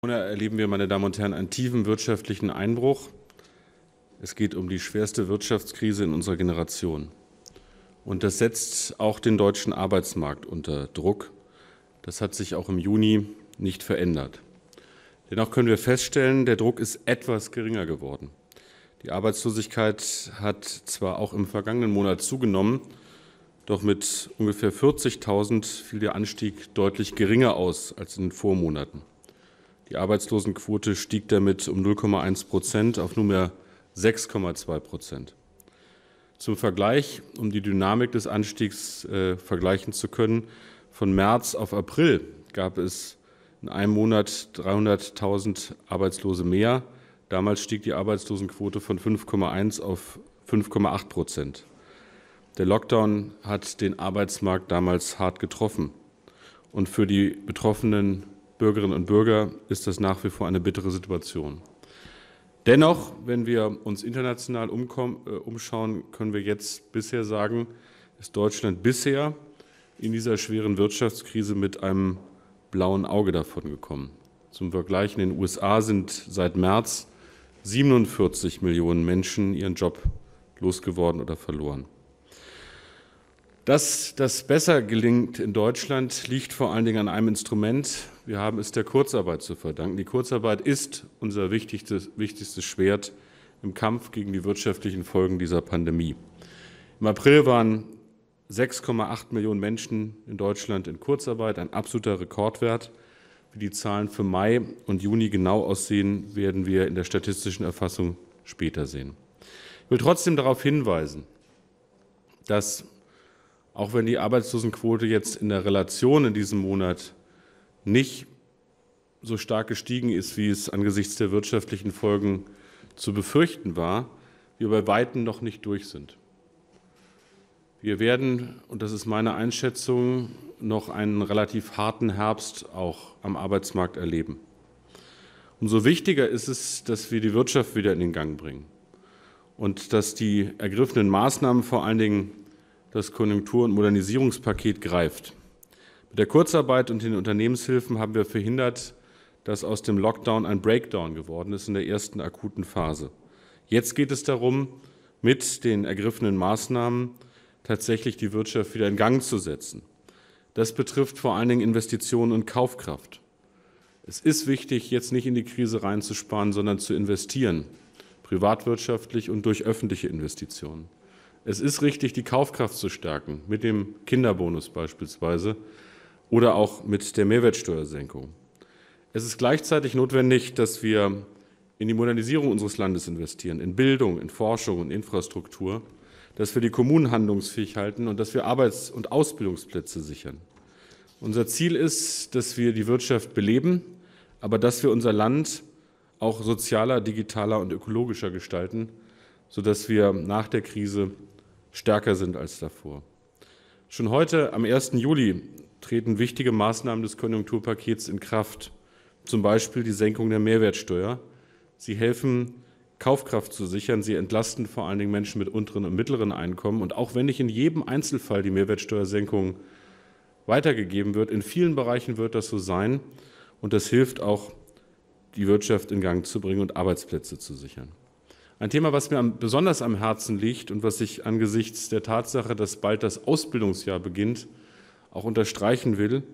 Corona erleben wir, meine Damen und Herren, einen tiefen wirtschaftlichen Einbruch. Es geht um die schwerste Wirtschaftskrise in unserer Generation. Und das setzt auch den deutschen Arbeitsmarkt unter Druck. Das hat sich auch im Juni nicht verändert. Dennoch können wir feststellen, der Druck ist etwas geringer geworden. Die Arbeitslosigkeit hat zwar auch im vergangenen Monat zugenommen, doch mit ungefähr 40.000 fiel der Anstieg deutlich geringer aus als in den Vormonaten. Die Arbeitslosenquote stieg damit um 0,1 Prozent auf nunmehr 6,2 Prozent. Zum Vergleich, um die Dynamik des Anstiegs äh, vergleichen zu können, von März auf April gab es in einem Monat 300.000 Arbeitslose mehr. Damals stieg die Arbeitslosenquote von 5,1 auf 5,8 Prozent. Der Lockdown hat den Arbeitsmarkt damals hart getroffen. Und für die betroffenen Bürgerinnen und Bürger ist das nach wie vor eine bittere Situation. Dennoch, wenn wir uns international äh, umschauen, können wir jetzt bisher sagen, ist Deutschland bisher in dieser schweren Wirtschaftskrise mit einem blauen Auge davon davongekommen. Zum Vergleich, in den USA sind seit März 47 Millionen Menschen ihren Job losgeworden oder verloren. Dass das besser gelingt in Deutschland, liegt vor allen Dingen an einem Instrument. Wir haben es der Kurzarbeit zu verdanken. Die Kurzarbeit ist unser wichtigstes, wichtigstes Schwert im Kampf gegen die wirtschaftlichen Folgen dieser Pandemie. Im April waren 6,8 Millionen Menschen in Deutschland in Kurzarbeit, ein absoluter Rekordwert. Wie die Zahlen für Mai und Juni genau aussehen, werden wir in der statistischen Erfassung später sehen. Ich will trotzdem darauf hinweisen, dass auch wenn die Arbeitslosenquote jetzt in der Relation in diesem Monat nicht so stark gestiegen ist, wie es angesichts der wirtschaftlichen Folgen zu befürchten war, wir bei weitem noch nicht durch sind. Wir werden, und das ist meine Einschätzung, noch einen relativ harten Herbst auch am Arbeitsmarkt erleben. Umso wichtiger ist es, dass wir die Wirtschaft wieder in den Gang bringen und dass die ergriffenen Maßnahmen vor allen Dingen das Konjunktur- und Modernisierungspaket greift. Mit der Kurzarbeit und den Unternehmenshilfen haben wir verhindert, dass aus dem Lockdown ein Breakdown geworden ist in der ersten akuten Phase. Jetzt geht es darum, mit den ergriffenen Maßnahmen tatsächlich die Wirtschaft wieder in Gang zu setzen. Das betrifft vor allen Dingen Investitionen und Kaufkraft. Es ist wichtig, jetzt nicht in die Krise reinzusparen, sondern zu investieren, privatwirtschaftlich und durch öffentliche Investitionen. Es ist richtig, die Kaufkraft zu stärken, mit dem Kinderbonus beispielsweise oder auch mit der Mehrwertsteuersenkung. Es ist gleichzeitig notwendig, dass wir in die Modernisierung unseres Landes investieren, in Bildung, in Forschung und Infrastruktur, dass wir die Kommunen handlungsfähig halten und dass wir Arbeits- und Ausbildungsplätze sichern. Unser Ziel ist, dass wir die Wirtschaft beleben, aber dass wir unser Land auch sozialer, digitaler und ökologischer gestalten, sodass wir nach der Krise stärker sind als davor. Schon heute, am 1. Juli, treten wichtige Maßnahmen des Konjunkturpakets in Kraft, zum Beispiel die Senkung der Mehrwertsteuer. Sie helfen, Kaufkraft zu sichern. Sie entlasten vor allen Dingen Menschen mit unteren und mittleren Einkommen. Und auch wenn nicht in jedem Einzelfall die Mehrwertsteuersenkung weitergegeben wird, in vielen Bereichen wird das so sein. Und das hilft auch, die Wirtschaft in Gang zu bringen und Arbeitsplätze zu sichern. Ein Thema, was mir besonders am Herzen liegt und was ich angesichts der Tatsache, dass bald das Ausbildungsjahr beginnt, auch unterstreichen will,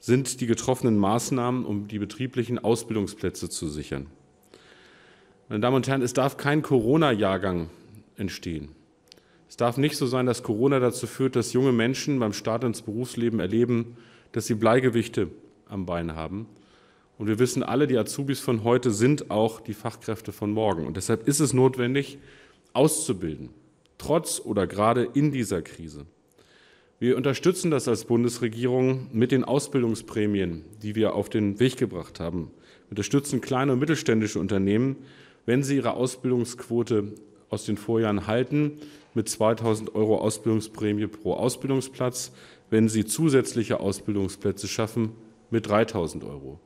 sind die getroffenen Maßnahmen, um die betrieblichen Ausbildungsplätze zu sichern. Meine Damen und Herren, es darf kein Corona-Jahrgang entstehen. Es darf nicht so sein, dass Corona dazu führt, dass junge Menschen beim Start ins Berufsleben erleben, dass sie Bleigewichte am Bein haben, und wir wissen alle, die Azubis von heute sind auch die Fachkräfte von morgen. Und deshalb ist es notwendig, auszubilden, trotz oder gerade in dieser Krise. Wir unterstützen das als Bundesregierung mit den Ausbildungsprämien, die wir auf den Weg gebracht haben. Wir unterstützen kleine und mittelständische Unternehmen, wenn sie ihre Ausbildungsquote aus den Vorjahren halten, mit 2000 Euro Ausbildungsprämie pro Ausbildungsplatz, wenn sie zusätzliche Ausbildungsplätze schaffen, mit 3000 Euro.